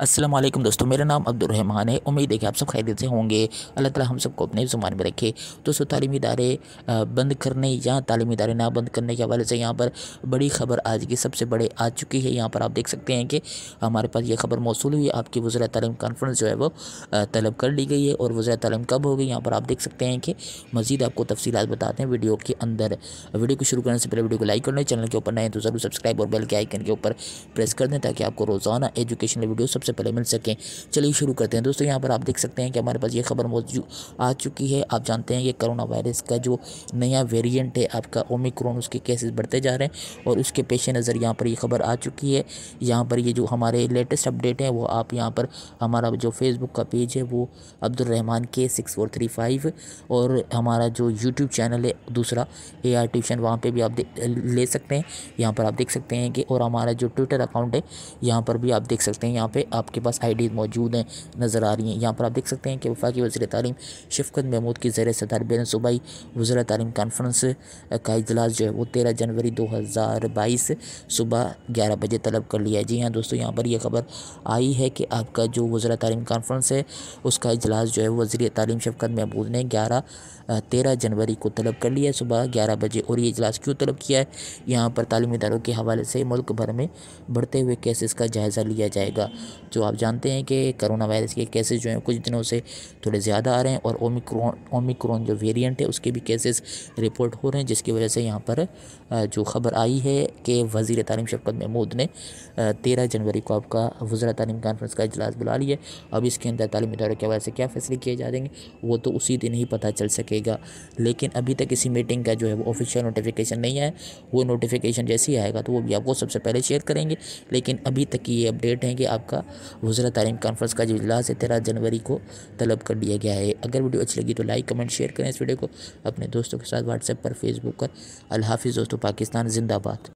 असलम दोस्तों मेरा नाम अब्दुलरहमान है उम्मीद है कि आप सब खैरियत से होंगे अल्लाह ताला हम सबको अपने जुमान में रखे दोस्तों तालीमी इदारे बंद करने या तलीमी इदारे ना बंद करने के हवाले से यहाँ पर बड़ी खबर आज की सबसे बड़े आ चुकी है यहाँ पर आप देख सकते हैं कि हमारे पास ये खबर मौसू हुई आपकी वजरा तलीम कॉन्फ्रेंस जो है वो तलब कर ली गई है और वजरा तलीम कब होगी यहाँ पर आप देख सकते हैं कि मज़ीद आपको तफसीत बताते हैं वीडियो के अंदर वीडियो को शुरू करने से पहले वीडियो को लाइक करना चैनल के ऊपर नए तो ज़रूर सब्सक्राइब और बेल के आइकन के ऊपर प्रेस कर दें ताकि आपको रोज़ाना एजुकेशनल वीडियो सबसे पहले मिल सकें चलिए शुरू करते हैं दोस्तों यहाँ पर आप देख सकते हैं कि हमारे पास ये खबर मौजूद आ चुकी है आप जानते हैं ये करोना वायरस का जो नया वेरियंट है आपका ओमिक्रॉन उसके केसेस बढ़ते जा रहे हैं और उसके पेश नज़र यहाँ पर ये खबर आ चुकी है यहाँ पर ये जो हमारे लेटेस्ट अपडेट हैं वो आप यहाँ पर हमारा जो फेसबुक का पेज है वो अब्दुलरहमान के सिक्स फोर थ्री फाइव और हमारा जो यूट्यूब चैनल है दूसरा ए आर ट्यूशन वहाँ पर भी आप ले सकते हैं यहाँ पर आप देख सकते हैं कि और हमारा जो ट्विटर अकाउंट है यहाँ पर भी आप देख सकते हैं यहाँ पर आपके पास डीज मौजूद हैं नज़र आ रही हैं यहाँ पर आप देख सकते हैं कि वफाकी वजी तालीम शफकत महमूद की ज़र सदारबेन सूबाई वजर तालीम कॉन्फ्रेंस का अजलास जो है वो तेरह जनवरी दो हज़ार बाईस सुबह ग्यारह बजे तलब कर लिया जी हाँ दोस्तों यहाँ पर यह खबर आई है कि आपका जो वजरा तालीम कॉन्फ्रेंस है उसका अजलास जो है वजी तालीम शफकत महमूद ने ग्यारह तेरह जनवरी को तलब कर लिया सुबह ग्यारह बजे और ये अजलास क्यों तलब किया है यहाँ पर तालीमी इदारों के हवाले से मुल्क भर में बढ़ते हुए केसेस का जायज़ा लिया जाएगा जो आप जानते हैं कि करोना वायरस के केसेस जो हैं कुछ दिनों से थोड़े ज़्यादा आ रहे हैं और ओमिक्रॉन ओमिक्रॉन जो वेरिएंट है उसके भी केसेस रिपोर्ट हो रहे हैं जिसकी वजह से यहाँ पर जो खबर आई है कि वज़ी तालीम शफकत महमूद ने तेरह जनवरी को आपका वज़रा तालीम कॉन्फ्रेंस का अजलास बुला लिया अब इसके अंदर तालीम इदारों के हवाले से क्या फैसले किए जा देंगे वो तो उसी दिन ही पता चल सकेगा लेकिन अभी तक इसी मीटिंग का जो है वो ऑफिशियल नोटिफिकेशन नहीं आया वो नोटिफिकेशन जैसे ही आएगा तो वो भी आपको सबसे पहले शेयर करेंगे लेकिन अभी तक की ये अपडेट है कि आपका वजरा तारीम कॉन्फ्रेंस का जो इजलास है तेरह जनवरी को तलब कर दिया गया है अगर वीडियो अच्छी लगी तो लाइक कमेंट शेयर करें इस वीडियो को अपने दोस्तों के साथ व्हाट्सएप पर फेसबुक पर अलहाफिज़ दोस्तों पाकिस्तान जिंदाबाद